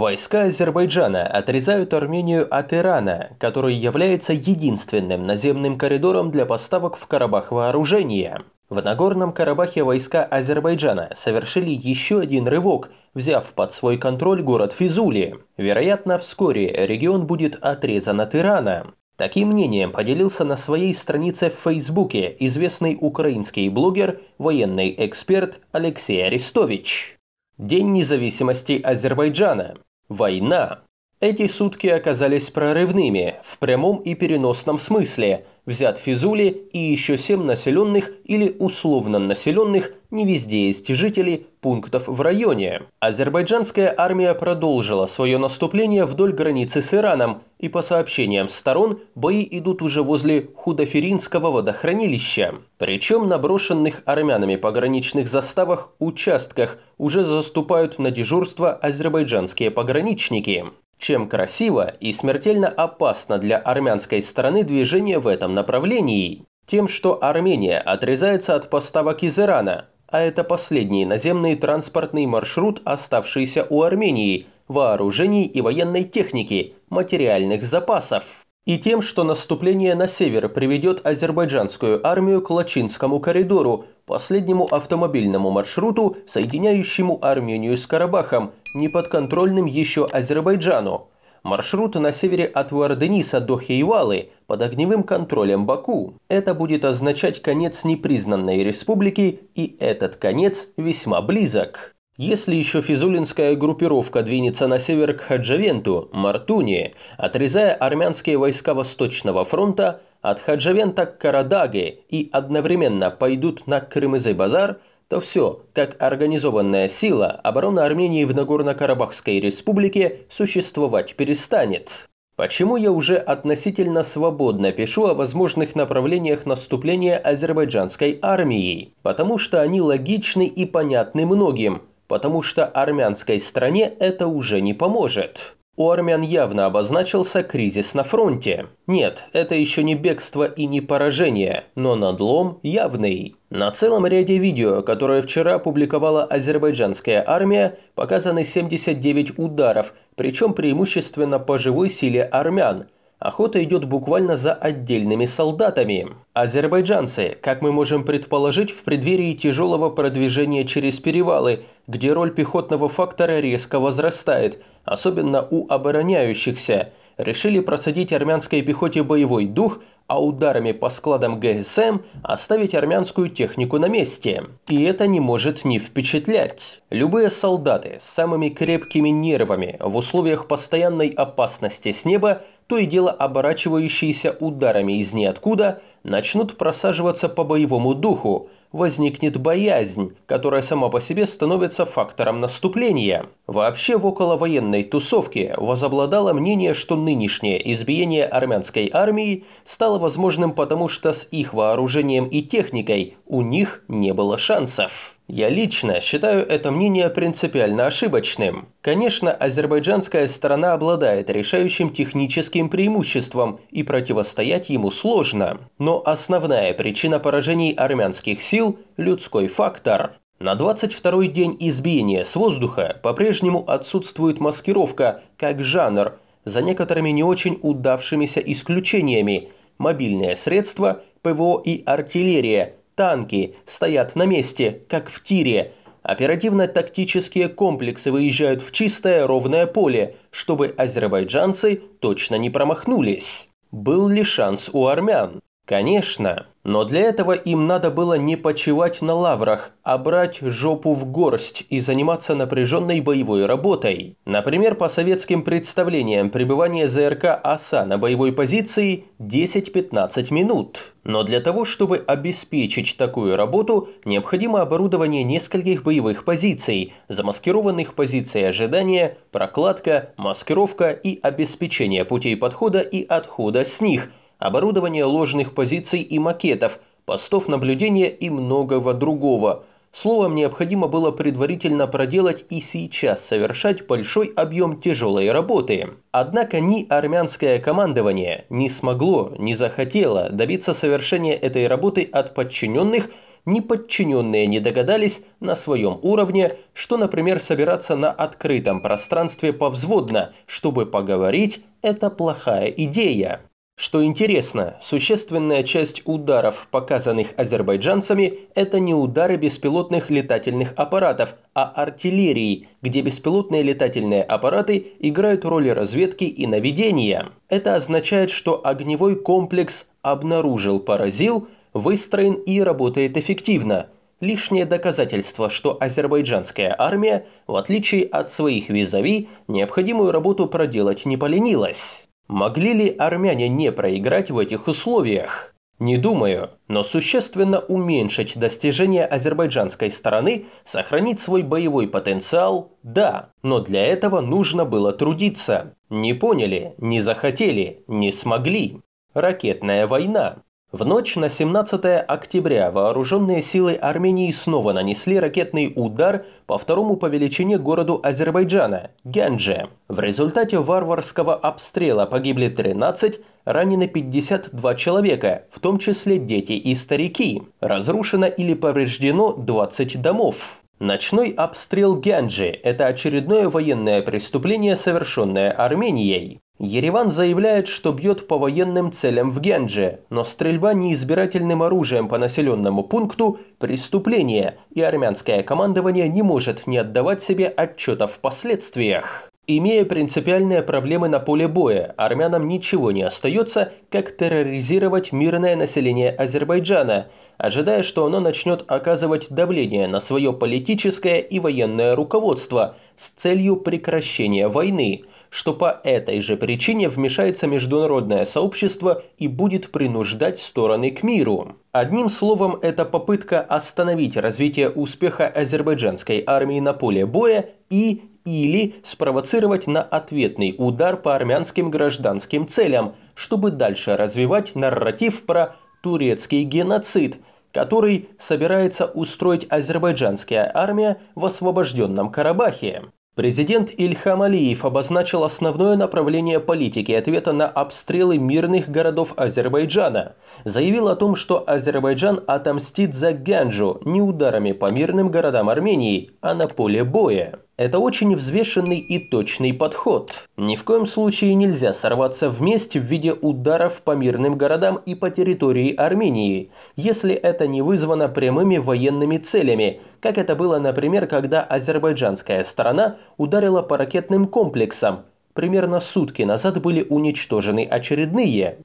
Войска Азербайджана отрезают Армению от Ирана, который является единственным наземным коридором для поставок в Карабах вооружения. В Нагорном Карабахе войска Азербайджана совершили еще один рывок, взяв под свой контроль город Физули. Вероятно, вскоре регион будет отрезан от Ирана. Таким мнением поделился на своей странице в Фейсбуке известный украинский блогер, военный эксперт Алексей Арестович. День независимости Азербайджана. Война эти сутки оказались прорывными, в прямом и переносном смысле. Взят Физули и еще семь населенных или условно населенных, не везде есть жители, пунктов в районе. Азербайджанская армия продолжила свое наступление вдоль границы с Ираном, и по сообщениям сторон, бои идут уже возле Худоферинского водохранилища. Причем на брошенных армянами пограничных заставах участках уже заступают на дежурство азербайджанские пограничники. Чем красиво и смертельно опасно для армянской страны движение в этом направлении? Тем, что Армения отрезается от поставок из Ирана, а это последний наземный транспортный маршрут, оставшийся у Армении, вооружений и военной техники, материальных запасов и тем, что наступление на север приведет азербайджанскую армию к Лачинскому коридору, последнему автомобильному маршруту, соединяющему Армению с Карабахом, неподконтрольным еще Азербайджану. Маршрут на севере от Вардениса до Хейвалы под огневым контролем Баку. Это будет означать конец непризнанной республики, и этот конец весьма близок. Если еще физулинская группировка двинется на север к Хаджавенту, Мартуне, отрезая армянские войска Восточного фронта, от Хаджавента к Карадаге и одновременно пойдут на Крымызы-базар, то все, как организованная сила, оборона Армении в Нагорно-Карабахской республике существовать перестанет. Почему я уже относительно свободно пишу о возможных направлениях наступления азербайджанской армии? Потому что они логичны и понятны многим, потому что армянской стране это уже не поможет. У армян явно обозначился кризис на фронте. Нет, это еще не бегство и не поражение, но надлом явный. На целом ряде видео, которые вчера публиковала азербайджанская армия, показаны 79 ударов, причем преимущественно по живой силе армян – Охота идет буквально за отдельными солдатами. Азербайджанцы, как мы можем предположить, в преддверии тяжелого продвижения через перевалы, где роль пехотного фактора резко возрастает, особенно у обороняющихся, решили просадить армянской пехоте боевой дух, а ударами по складам ГСМ оставить армянскую технику на месте. И это не может не впечатлять. Любые солдаты с самыми крепкими нервами в условиях постоянной опасности с неба то и дело оборачивающиеся ударами из ниоткуда, начнут просаживаться по боевому духу, возникнет боязнь, которая сама по себе становится фактором наступления. Вообще в околовоенной тусовке возобладало мнение, что нынешнее избиение армянской армии стало возможным потому, что с их вооружением и техникой у них не было шансов. Я лично считаю это мнение принципиально ошибочным. Конечно, азербайджанская сторона обладает решающим техническим преимуществом, и противостоять ему сложно. Но основная причина поражений армянских сил – людской фактор. На 22-й день избиения с воздуха по-прежнему отсутствует маскировка, как жанр, за некоторыми не очень удавшимися исключениями – мобильные средства, ПВО и артиллерия – Танки стоят на месте, как в тире. Оперативно-тактические комплексы выезжают в чистое ровное поле, чтобы азербайджанцы точно не промахнулись. Был ли шанс у армян? Конечно, но для этого им надо было не почивать на лаврах, а брать жопу в горсть и заниматься напряженной боевой работой. Например, по советским представлениям пребывание ЗРК АСА на боевой позиции 10-15 минут. Но для того, чтобы обеспечить такую работу, необходимо оборудование нескольких боевых позиций, замаскированных позиций ожидания, прокладка, маскировка и обеспечение путей подхода и отхода с них – оборудование ложных позиций и макетов, постов наблюдения и многого другого. Словом, необходимо было предварительно проделать и сейчас совершать большой объем тяжелой работы. Однако ни армянское командование не смогло, не захотело добиться совершения этой работы от подчиненных, ни подчиненные не догадались на своем уровне, что, например, собираться на открытом пространстве повзводно, чтобы поговорить – это плохая идея. Что интересно, существенная часть ударов, показанных азербайджанцами, это не удары беспилотных летательных аппаратов, а артиллерии, где беспилотные летательные аппараты играют роли разведки и наведения. Это означает, что огневой комплекс обнаружил поразил, выстроен и работает эффективно. Лишнее доказательство, что азербайджанская армия, в отличие от своих визави, необходимую работу проделать не поленилась. Могли ли армяне не проиграть в этих условиях? Не думаю, но существенно уменьшить достижения азербайджанской стороны, сохранить свой боевой потенциал – да, но для этого нужно было трудиться. Не поняли, не захотели, не смогли. Ракетная война. В ночь на 17 октября вооруженные силы Армении снова нанесли ракетный удар по второму по величине городу Азербайджана – Гянже. В результате варварского обстрела погибли 13, ранены 52 человека, в том числе дети и старики. Разрушено или повреждено 20 домов. Ночной обстрел Гянджи – это очередное военное преступление, совершенное Арменией. Ереван заявляет, что бьет по военным целям в Гендже, но стрельба неизбирательным оружием по населенному пункту – преступление, и армянское командование не может не отдавать себе отчета в последствиях. Имея принципиальные проблемы на поле боя, армянам ничего не остается, как терроризировать мирное население Азербайджана, ожидая, что оно начнет оказывать давление на свое политическое и военное руководство с целью прекращения войны – что по этой же причине вмешается международное сообщество и будет принуждать стороны к миру. Одним словом, это попытка остановить развитие успеха азербайджанской армии на поле боя и или спровоцировать на ответный удар по армянским гражданским целям, чтобы дальше развивать нарратив про турецкий геноцид, который собирается устроить азербайджанская армия в освобожденном Карабахе. Президент Ильхам Алиев обозначил основное направление политики ответа на обстрелы мирных городов Азербайджана. Заявил о том, что Азербайджан отомстит за Ганджу не ударами по мирным городам Армении, а на поле боя. Это очень взвешенный и точный подход. Ни в коем случае нельзя сорваться вместе в виде ударов по мирным городам и по территории Армении, если это не вызвано прямыми военными целями, как это было, например, когда азербайджанская сторона ударила по ракетным комплексам. Примерно сутки назад были уничтожены очередные.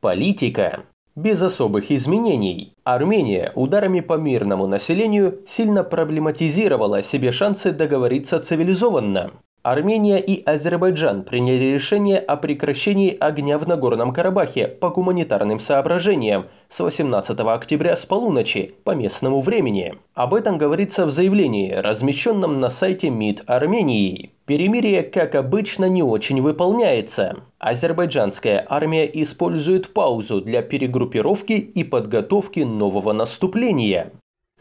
Политика без особых изменений Армения ударами по мирному населению сильно проблематизировала себе шансы договориться цивилизованно. Армения и Азербайджан приняли решение о прекращении огня в Нагорном Карабахе по гуманитарным соображениям с 18 октября с полуночи по местному времени. Об этом говорится в заявлении, размещенном на сайте МИД Армении. Перемирие, как обычно, не очень выполняется. Азербайджанская армия использует паузу для перегруппировки и подготовки нового наступления.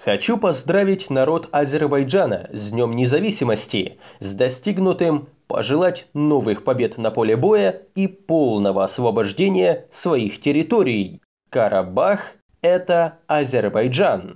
Хочу поздравить народ Азербайджана с Днем Независимости, с достигнутым, пожелать новых побед на поле боя и полного освобождения своих территорий. Карабах – это Азербайджан.